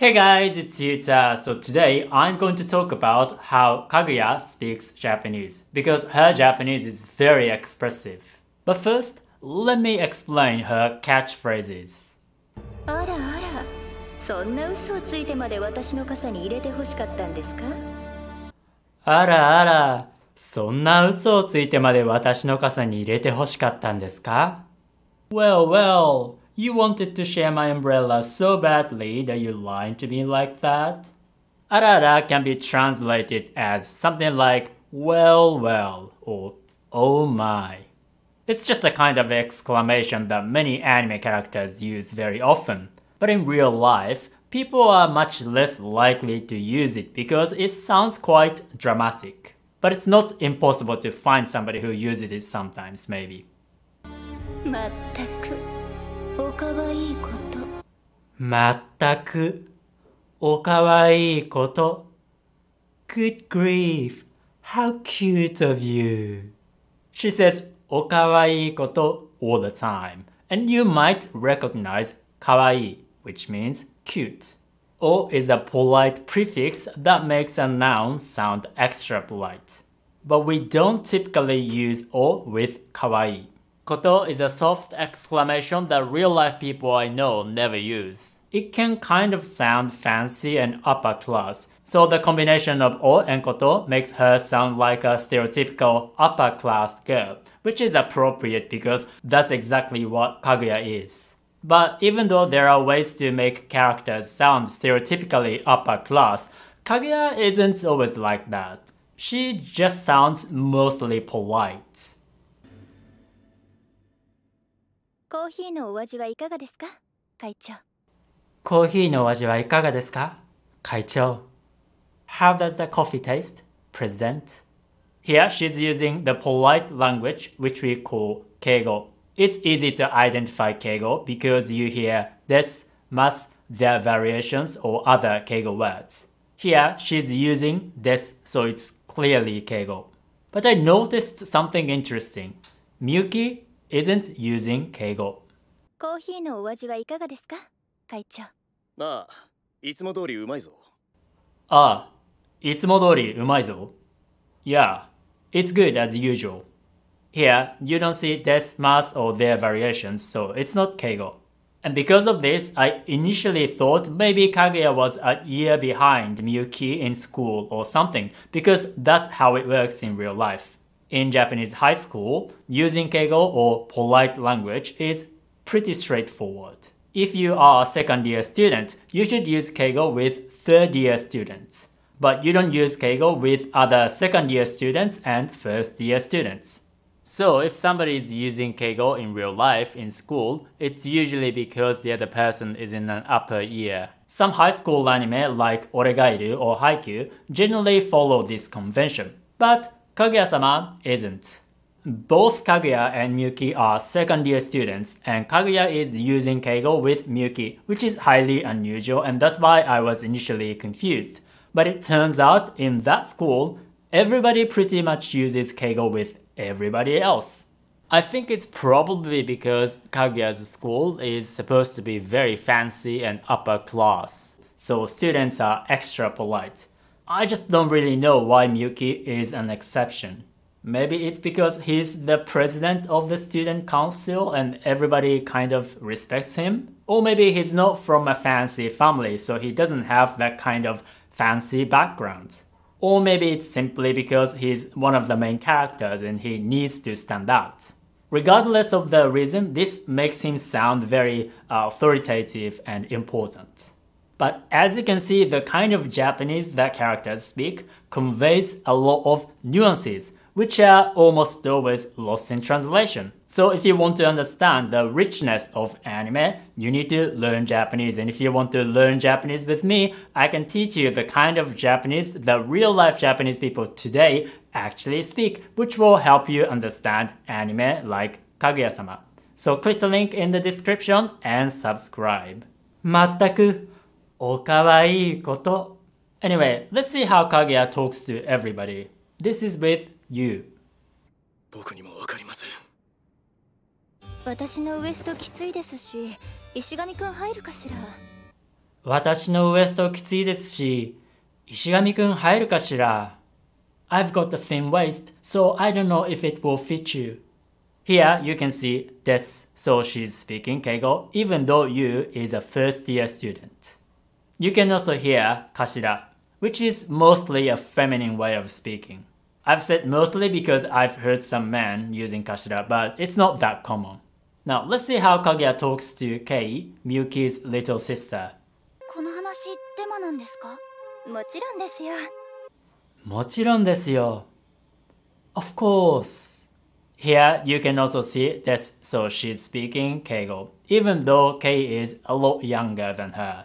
Hey guys, it's Yuta. So today I'm going to talk about how Kaguya speaks Japanese because her Japanese is very expressive. But first, let me explain her catchphrases. あらあら、そんな嘘をついてまで私の傘に入れて欲しかったんですかあらあら、そんな嘘をついてまで私の傘に入れて欲しかったんですか Well, well, You wanted to share my umbrella so badly that you lied to me like that? Arara can be translated as something like well, well, or oh my. It's just a kind of exclamation that many anime characters use very often, but in real life, people are much less likely to use it because it sounds quite dramatic. But it's not impossible to find somebody who uses it sometimes, maybe. おかわいいことまったくおかわいいこと Good grief how cute of you She says おかわいいこと all the time and you might recognize かわいい which means cute O is a polite prefix that makes a noun sound extra polite. But we don't typically use O with kawaii. Koto is a soft exclamation that real-life people I know never use. It can kind of sound fancy and upper class, so the combination of O and Koto makes her sound like a stereotypical upper class girl, which is appropriate because that's exactly what Kaguya is. But even though there are ways to make characters sound stereotypically upper class, Kaguya isn't always like that. She just sounds mostly polite. コーヒーのお味はいかがですか会長コーヒーのお味はいかがですか会長 How does the coffee taste, President? Here she's using the polite language which we call keigo. It's easy to identify keigo because you hear this must, their variations or other keigo words. Here she's using this so it's clearly keigo. But I noticed something interesting. Miyuki isn't using 敬語コーヒーのお味はいかがですか会長ああいつも通りうまいぞああいつも通りうまいぞ Yeah, it's good as usual. Here, you don't see this mass or their variations, so it's not Keigo. And because of this, I initially thought maybe Kaguya was a year behind Miyuki in school or something, because that's how it works in real life in Japanese high school, using keigo or polite language is pretty straightforward. If you are a second year student, you should use keigo with third year students. But you don't use keigo with other second year students and first year students. So if somebody is using keigo in real life in school, it's usually because the other person is in an upper year. Some high school anime like Oregairu or Haikyuu generally follow this convention, but Kaguya-sama isn't. Both Kaguya and Miyuki are second-year students, and Kaguya is using Keigo with Miyuki, which is highly unusual and that's why I was initially confused. But it turns out, in that school, everybody pretty much uses Keigo with everybody else. I think it's probably because Kaguya's school is supposed to be very fancy and upper class, so students are extra polite. I just don't really know why Miyuki is an exception. Maybe it's because he's the president of the student council and everybody kind of respects him. Or maybe he's not from a fancy family, so he doesn't have that kind of fancy background. Or maybe it's simply because he's one of the main characters and he needs to stand out. Regardless of the reason, this makes him sound very uh, authoritative and important. But as you can see, the kind of Japanese that characters speak conveys a lot of nuances, which are almost always lost in translation. So if you want to understand the richness of anime, you need to learn Japanese. And if you want to learn Japanese with me, I can teach you the kind of Japanese that real-life Japanese people today actually speak, which will help you understand anime like Kaguya-sama. So click the link in the description and subscribe. まったくおかわいいこと。Anyway, let's see how Kaguya talks to everybody. This is with you. 僕にもわかりません。私のウエストきついですし、石神くん入るかしら。私のウエストきついですし、石神くん入るかしら。I've got a thin waist, so I don't know if it will fit you. Here you can see this, so she's speaking Keigo, even though you is a first year student. You can also hear kashira, which is mostly a feminine way of speaking. I've said mostly because I've heard some men using kashira, but it's not that common. Now, let's see how Kaguya talks to Kei, Miyuki's little sister. Of course. Here, you can also see this, so she's speaking Keigo, even though Kei is a lot younger than her.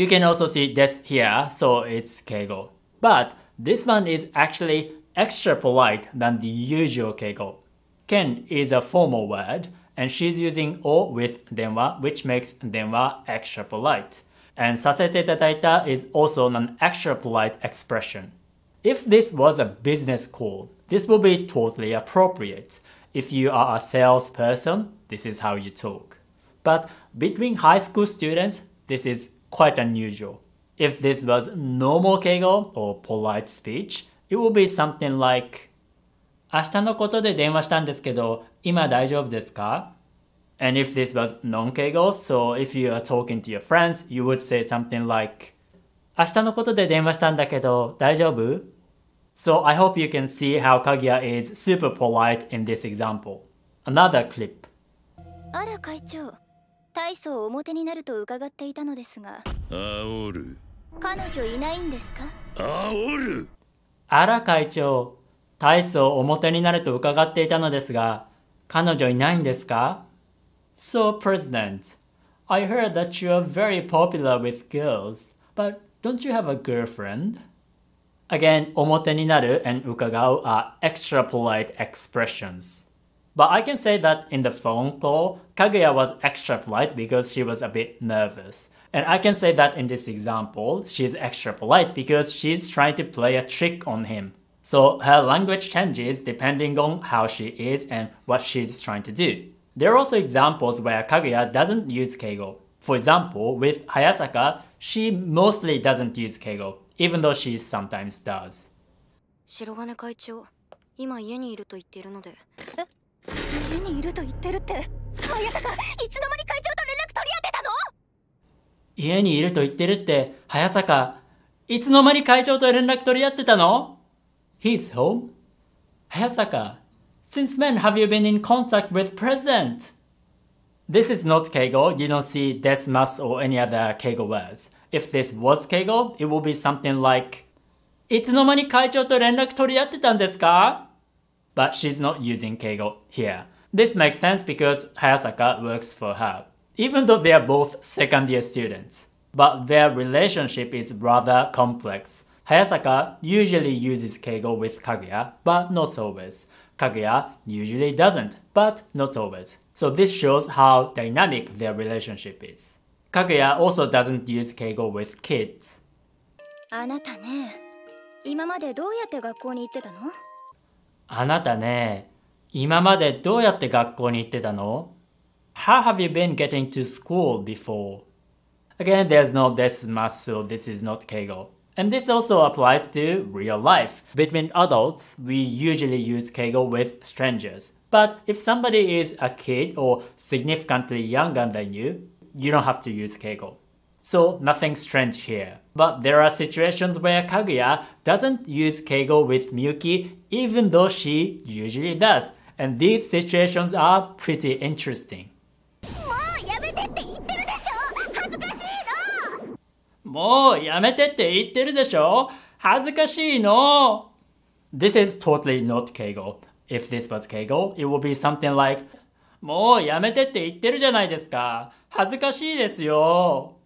You can also see this here, so it's keigo. But this one is actually extra polite than the usual keigo. Ken is a formal word, and she's using o with denwa, which makes denwa extra polite. And sasete tataita is also an extra polite expression. If this was a business call, this would be totally appropriate. If you are a salesperson, this is how you talk. But between high school students, this is quite unusual. If this was normal keigo or polite speech, it would be something like 明日のことで電話したんですけど、今大丈夫ですか And if this was non-keigo, so if you are talking to your friends, you would say something like 明日のことで電話したんだけど、大丈夫 So I hope you can see how Kaguya is super polite in this example. Another clip. あら会長。大層表になると伺っていたのですが煽る彼女いないんですか煽るあ会長大層表になると伺っていたのですが彼女いないんですか So, President, I heard that you are very popular with girls, but don't you have a girlfriend? Again, 表になる and 伺う are extra polite expressions. But I can say that in the phone call, Kaguya was extra polite because she was a bit nervous. And I can say that in this example, she's extra polite because she's trying to play a trick on him. So her language changes depending on how she is and what she's trying to do. There are also examples where Kaguya doesn't use keigo. For example, with Hayasaka, she mostly doesn't use keigo, even though she sometimes does. 家にいると言ってるって毎朝いつの間に会長と連絡取り合ってたの家にいると言ってるって早坂いつの間に会長と連絡取り合ってたの ?He's home? 早坂 Since when have you been in contact with president? This is not Keigo. You don't see desmas or any other Keigo words. If this was Keigo, it would be something like いつの間に会長と連絡取り合ってたんですか But she's not using Keigo here. This makes sense because Hayasaka works for her, even though they are both second year students. But their relationship is rather complex. Hayasaka usually uses keigo with Kaguya, but not always. Kaguya usually doesn't, but not always. So this shows how dynamic their relationship is. Kaguya also doesn't use keigo with kids. あなたね、今までどうやって学校に行ってたのあなたね、今までどうやって学校に行ってたの ?How have you been getting to school before? Again, there's no this muscle, this is not Kegel. And this also applies to real life. Between adults, we usually use Kegel with strangers. But if somebody is a kid or significantly younger than you, you don't have to use Kegel. So nothing strange here. But there are situations where Kaguya doesn't use Keigo with Miyuki even though she usually does. And these situations are pretty interesting. もうやめてって言ってるでしょ恥ずかしいの This is totally not Keigo. If this was Keigo, it would be something like もうやめてって言ってるじゃないですか。恥ずかしいですよ。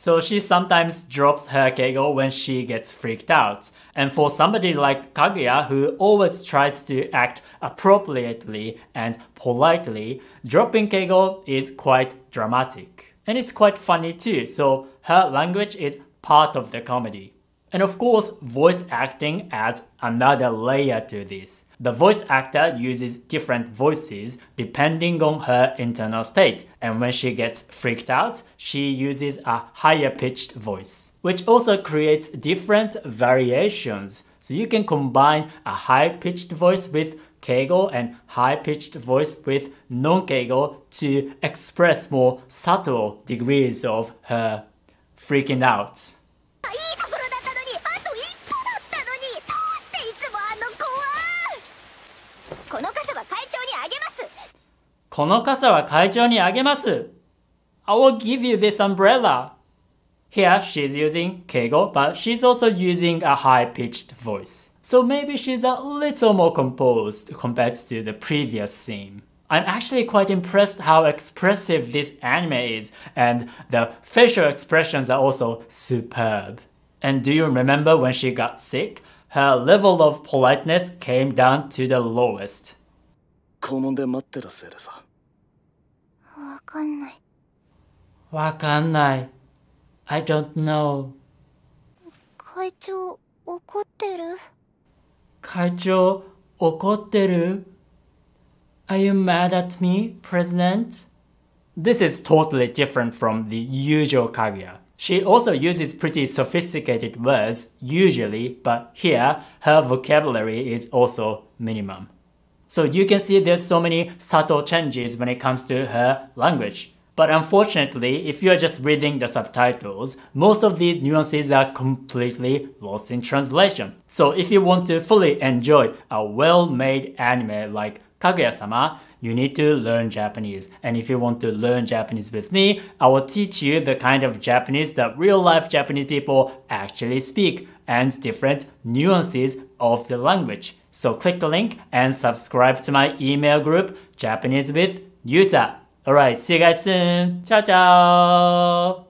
So she sometimes drops her kegel when she gets freaked out. And for somebody like Kaguya, who always tries to act appropriately and politely, dropping kegel is quite dramatic. And it's quite funny too, so her language is part of the comedy. And of course, voice acting adds another layer to this. The voice actor uses different voices depending on her internal state, and when she gets freaked out, she uses a higher pitched voice, which also creates different variations. So you can combine a high pitched voice with keigo and high pitched voice with non keigo to express more subtle degrees of her freaking out. この傘は会長にあげます。I will give you this umbrella. Here she's using keigo, but she's also using a high-pitched voice. So maybe she's a little more composed compared to the previous scene. I'm actually quite impressed how expressive this anime is, and the facial expressions are also superb. And do you remember when she got sick? Her level of politeness came down to the lowest. 校門で待ってたせいでさわかんないわかんない I don't know 会長怒ってる会長怒ってる Are you mad at me, President? This is totally different from the usual Kaguya. She also uses pretty sophisticated words, usually, but here her vocabulary is also minimum. So you can see there's so many subtle changes when it comes to her language. But unfortunately, if you are just reading the subtitles, most of these nuances are completely lost in translation. So if you want to fully enjoy a well-made anime like Kaguya-sama, you need to learn Japanese. And if you want to learn Japanese with me, I will teach you the kind of Japanese that real-life Japanese people actually speak and different nuances of the language. So click the link and subscribe to my email group, Japanese with Yuta. Alright, see you guys soon. Ciao, ciao.